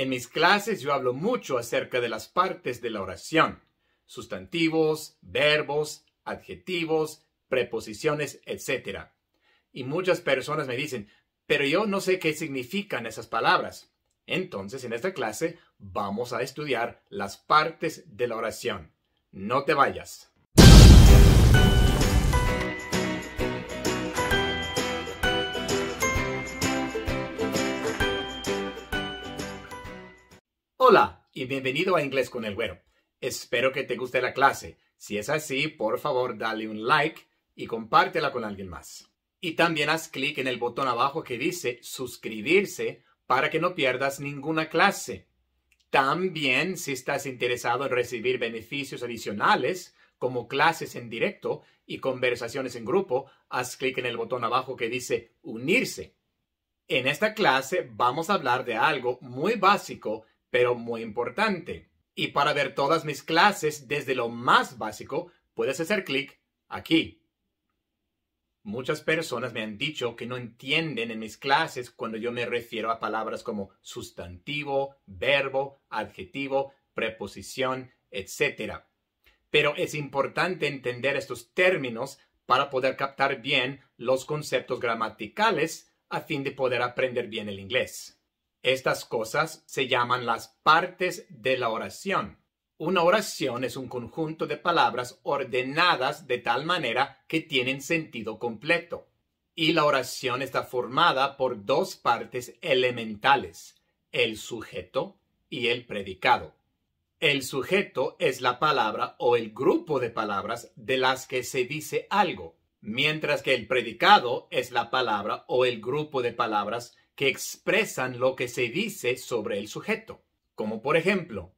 En mis clases yo hablo mucho acerca de las partes de la oración, sustantivos, verbos, adjetivos, preposiciones, etc. Y muchas personas me dicen, pero yo no sé qué significan esas palabras. Entonces, en esta clase vamos a estudiar las partes de la oración. No te vayas. Hola y bienvenido a Inglés con el Güero. Espero que te guste la clase. Si es así, por favor dale un like y compártela con alguien más. Y también haz clic en el botón abajo que dice suscribirse para que no pierdas ninguna clase. También, si estás interesado en recibir beneficios adicionales, como clases en directo y conversaciones en grupo, haz clic en el botón abajo que dice unirse. En esta clase vamos a hablar de algo muy básico pero muy importante. Y para ver todas mis clases desde lo más básico, puedes hacer clic aquí. Muchas personas me han dicho que no entienden en mis clases cuando yo me refiero a palabras como sustantivo, verbo, adjetivo, preposición, etc. Pero es importante entender estos términos para poder captar bien los conceptos gramaticales a fin de poder aprender bien el inglés. Estas cosas se llaman las partes de la oración. Una oración es un conjunto de palabras ordenadas de tal manera que tienen sentido completo. Y la oración está formada por dos partes elementales, el sujeto y el predicado. El sujeto es la palabra o el grupo de palabras de las que se dice algo, mientras que el predicado es la palabra o el grupo de palabras que expresan lo que se dice sobre el sujeto, como por ejemplo,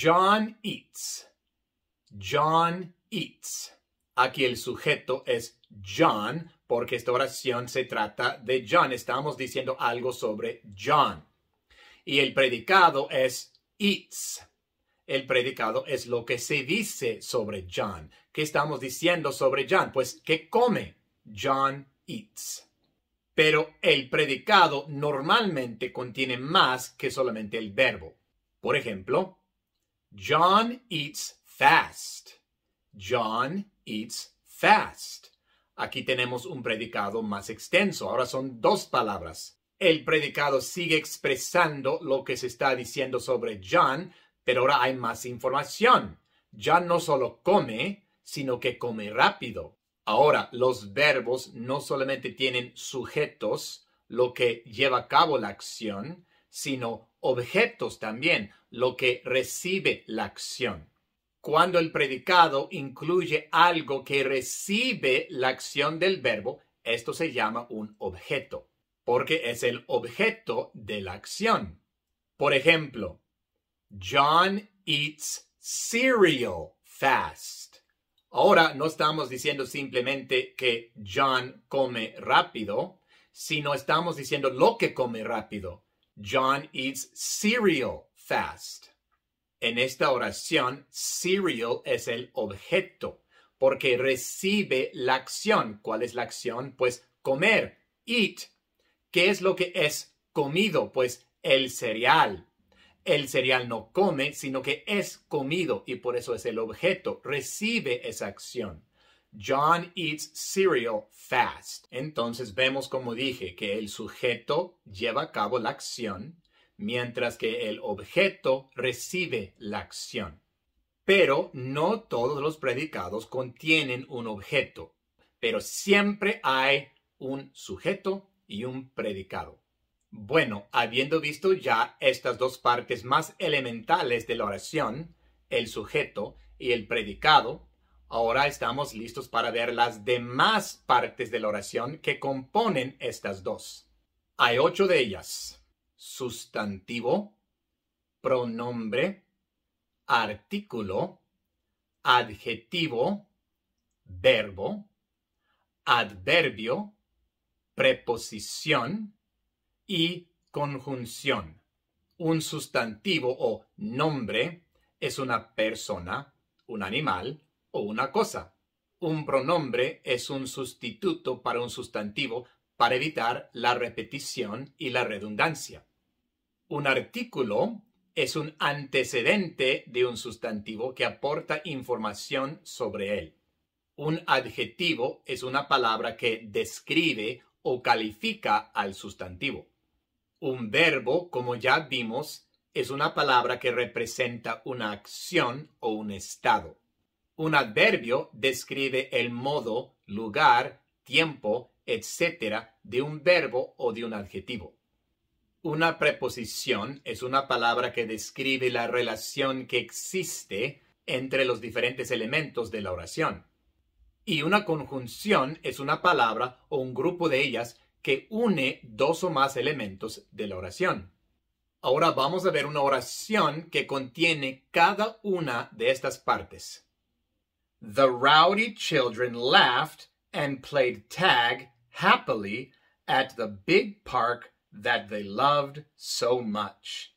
John eats. John eats. Aquí el sujeto es John porque esta oración se trata de John. Estamos diciendo algo sobre John. Y el predicado es eats. El predicado es lo que se dice sobre John. ¿Qué estamos diciendo sobre John? Pues que come. John eats pero el predicado normalmente contiene más que solamente el verbo. Por ejemplo, John eats fast. John eats fast. Aquí tenemos un predicado más extenso. Ahora son dos palabras. El predicado sigue expresando lo que se está diciendo sobre John, pero ahora hay más información. John no solo come, sino que come rápido. Ahora, los verbos no solamente tienen sujetos, lo que lleva a cabo la acción, sino objetos también, lo que recibe la acción. Cuando el predicado incluye algo que recibe la acción del verbo, esto se llama un objeto, porque es el objeto de la acción. Por ejemplo, John eats cereal fast. Ahora no estamos diciendo simplemente que John come rápido, sino estamos diciendo lo que come rápido. John eats cereal fast. En esta oración, cereal es el objeto, porque recibe la acción. ¿Cuál es la acción? Pues comer, eat. ¿Qué es lo que es comido? Pues el cereal. El cereal no come, sino que es comido y por eso es el objeto, recibe esa acción. John eats cereal fast. Entonces vemos, como dije, que el sujeto lleva a cabo la acción, mientras que el objeto recibe la acción. Pero no todos los predicados contienen un objeto, pero siempre hay un sujeto y un predicado. Bueno, habiendo visto ya estas dos partes más elementales de la oración, el sujeto y el predicado, ahora estamos listos para ver las demás partes de la oración que componen estas dos. Hay ocho de ellas. Sustantivo, pronombre, artículo, adjetivo, verbo, adverbio, preposición, y conjunción. Un sustantivo o nombre es una persona, un animal o una cosa. Un pronombre es un sustituto para un sustantivo para evitar la repetición y la redundancia. Un artículo es un antecedente de un sustantivo que aporta información sobre él. Un adjetivo es una palabra que describe o califica al sustantivo. Un verbo, como ya vimos, es una palabra que representa una acción o un estado. Un adverbio describe el modo, lugar, tiempo, etc. de un verbo o de un adjetivo. Una preposición es una palabra que describe la relación que existe entre los diferentes elementos de la oración. Y una conjunción es una palabra o un grupo de ellas que une dos o más elementos de la oración. Ahora vamos a ver una oración que contiene cada una de estas partes. The rowdy children laughed and played tag happily at the big park that they loved so much.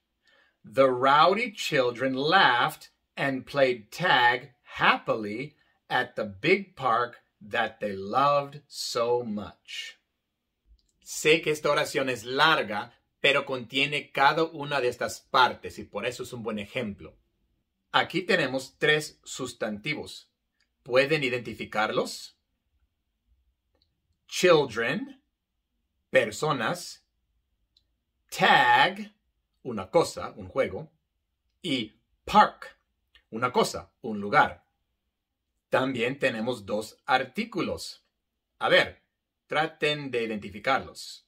The rowdy children laughed and played tag happily at the big park that they loved so much. Sé que esta oración es larga, pero contiene cada una de estas partes y por eso es un buen ejemplo. Aquí tenemos tres sustantivos. ¿Pueden identificarlos? Children, personas, tag, una cosa, un juego, y park, una cosa, un lugar. También tenemos dos artículos. A ver, Traten de identificarlos.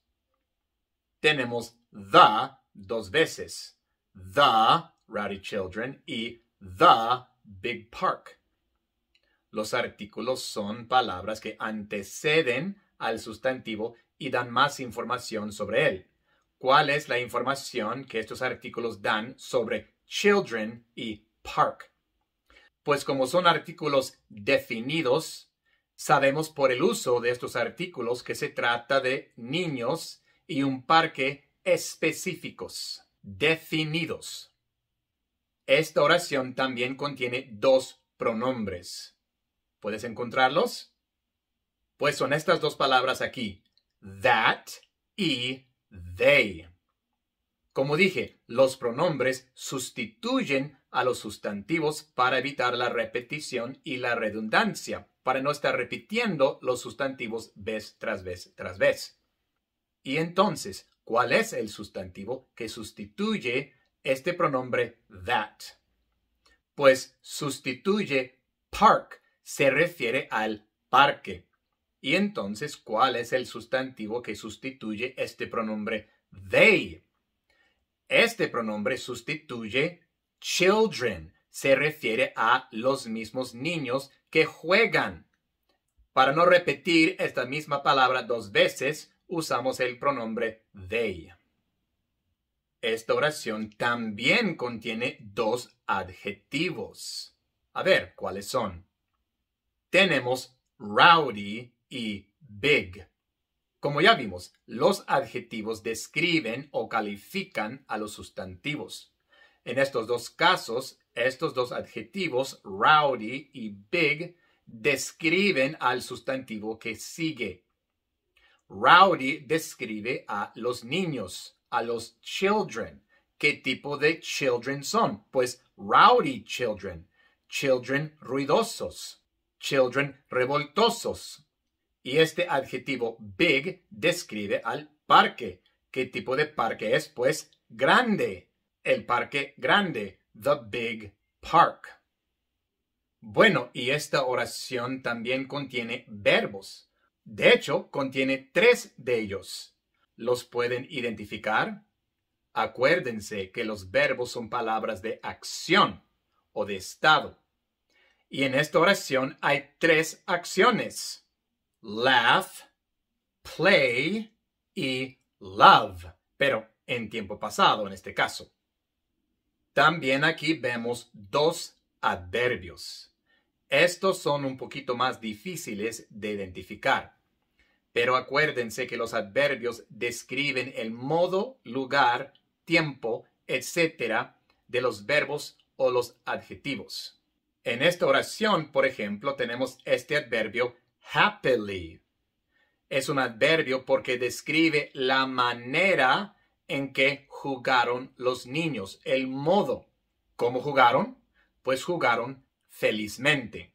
Tenemos the dos veces. The Rowdy Children y The Big Park. Los artículos son palabras que anteceden al sustantivo y dan más información sobre él. ¿Cuál es la información que estos artículos dan sobre children y park? Pues como son artículos definidos, Sabemos por el uso de estos artículos que se trata de niños y un parque específicos, definidos. Esta oración también contiene dos pronombres. ¿Puedes encontrarlos? Pues son estas dos palabras aquí, that y they. Como dije, los pronombres sustituyen a los sustantivos para evitar la repetición y la redundancia para no estar repitiendo los sustantivos vez tras vez tras vez. Y entonces, ¿cuál es el sustantivo que sustituye este pronombre that? Pues sustituye park, se refiere al parque. Y entonces, ¿cuál es el sustantivo que sustituye este pronombre they? Este pronombre sustituye children, se refiere a los mismos niños que juegan. Para no repetir esta misma palabra dos veces, usamos el pronombre they. Esta oración también contiene dos adjetivos. A ver, ¿cuáles son? Tenemos rowdy y big. Como ya vimos, los adjetivos describen o califican a los sustantivos. En estos dos casos, estos dos adjetivos, rowdy y big, describen al sustantivo que sigue. Rowdy describe a los niños, a los children. ¿Qué tipo de children son? Pues rowdy children, children ruidosos, children revoltosos. Y este adjetivo big describe al parque. ¿Qué tipo de parque es? Pues grande. El parque grande The Big Park. Bueno, y esta oración también contiene verbos. De hecho, contiene tres de ellos. ¿Los pueden identificar? Acuérdense que los verbos son palabras de acción o de estado. Y en esta oración hay tres acciones. Laugh, play y love, pero en tiempo pasado en este caso. También aquí vemos dos adverbios. Estos son un poquito más difíciles de identificar. Pero acuérdense que los adverbios describen el modo, lugar, tiempo, etcétera, de los verbos o los adjetivos. En esta oración, por ejemplo, tenemos este adverbio happily. Es un adverbio porque describe la manera en que jugaron los niños, el modo. ¿Cómo jugaron? Pues jugaron felizmente.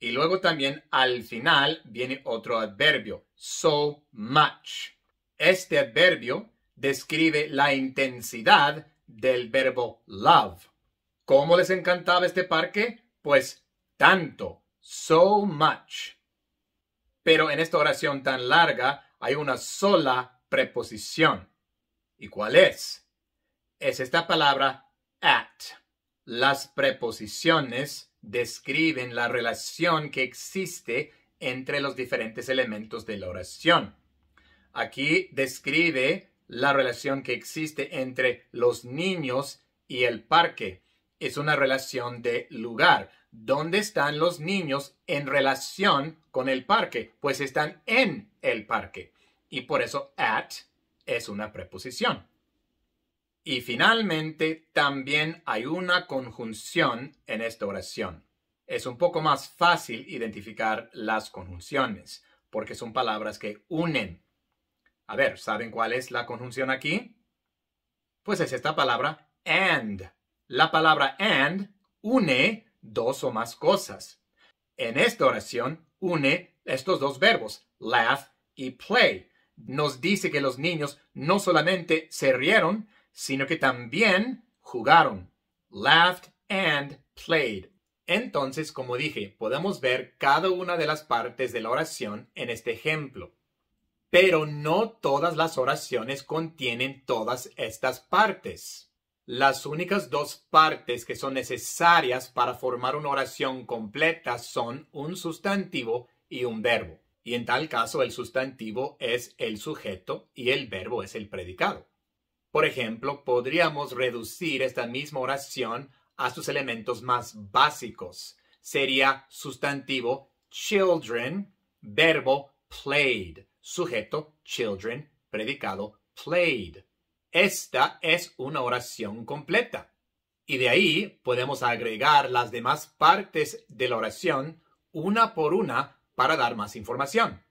Y luego también al final viene otro adverbio, so much. Este adverbio describe la intensidad del verbo love. ¿Cómo les encantaba este parque? Pues tanto, so much. Pero en esta oración tan larga hay una sola preposición. ¿Y cuál es? Es esta palabra at. Las preposiciones describen la relación que existe entre los diferentes elementos de la oración. Aquí describe la relación que existe entre los niños y el parque. Es una relación de lugar. ¿Dónde están los niños en relación con el parque? Pues están en el parque. Y por eso at es una preposición. Y finalmente, también hay una conjunción en esta oración. Es un poco más fácil identificar las conjunciones, porque son palabras que unen. A ver, ¿saben cuál es la conjunción aquí? Pues es esta palabra and. La palabra and une dos o más cosas. En esta oración une estos dos verbos, laugh y play nos dice que los niños no solamente se rieron, sino que también jugaron. Laughed and played. Entonces, como dije, podemos ver cada una de las partes de la oración en este ejemplo. Pero no todas las oraciones contienen todas estas partes. Las únicas dos partes que son necesarias para formar una oración completa son un sustantivo y un verbo. Y en tal caso el sustantivo es el sujeto y el verbo es el predicado. Por ejemplo, podríamos reducir esta misma oración a sus elementos más básicos. Sería sustantivo children, verbo played, sujeto children, predicado played. Esta es una oración completa. Y de ahí podemos agregar las demás partes de la oración una por una para dar más información.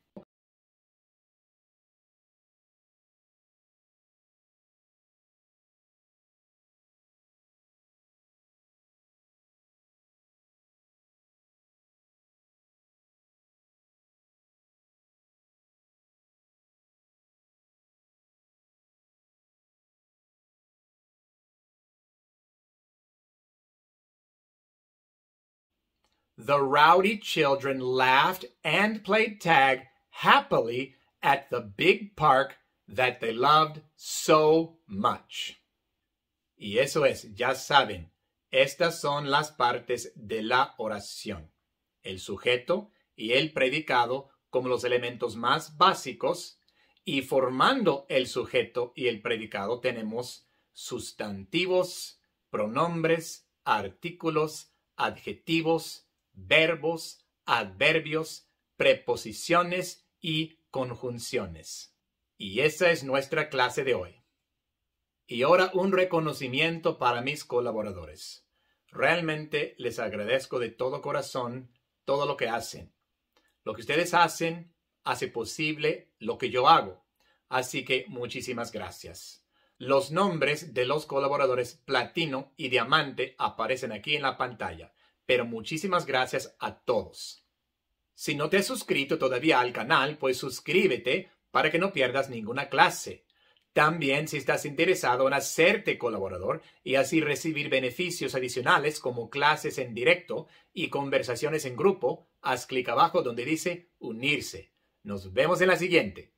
the rowdy children laughed and played tag happily at the big park that they loved so much. Y eso es, ya saben, estas son las partes de la oración. El sujeto y el predicado como los elementos más básicos y formando el sujeto y el predicado tenemos sustantivos, pronombres, artículos, adjetivos verbos, adverbios, preposiciones y conjunciones. Y esa es nuestra clase de hoy. Y ahora un reconocimiento para mis colaboradores. Realmente les agradezco de todo corazón todo lo que hacen. Lo que ustedes hacen hace posible lo que yo hago. Así que muchísimas gracias. Los nombres de los colaboradores platino y diamante aparecen aquí en la pantalla pero muchísimas gracias a todos. Si no te has suscrito todavía al canal, pues suscríbete para que no pierdas ninguna clase. También si estás interesado en hacerte colaborador y así recibir beneficios adicionales como clases en directo y conversaciones en grupo, haz clic abajo donde dice unirse. Nos vemos en la siguiente.